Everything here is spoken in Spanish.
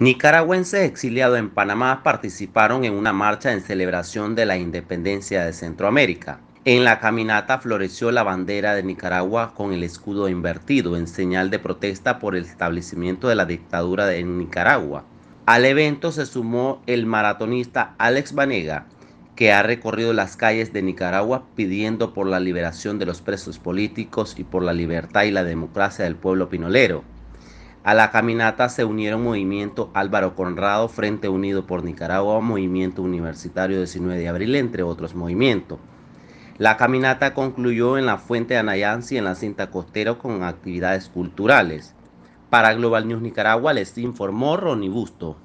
Nicaragüenses exiliados en Panamá participaron en una marcha en celebración de la independencia de Centroamérica. En la caminata floreció la bandera de Nicaragua con el escudo invertido en señal de protesta por el establecimiento de la dictadura en Nicaragua. Al evento se sumó el maratonista Alex Vanega, que ha recorrido las calles de Nicaragua pidiendo por la liberación de los presos políticos y por la libertad y la democracia del pueblo pinolero. A la caminata se unieron Movimiento Álvaro Conrado, Frente Unido por Nicaragua, Movimiento Universitario 19 de Abril, entre otros movimientos. La caminata concluyó en la Fuente de Anayansi, en la cinta costera, con actividades culturales. Para Global News Nicaragua les informó Ronnie Busto.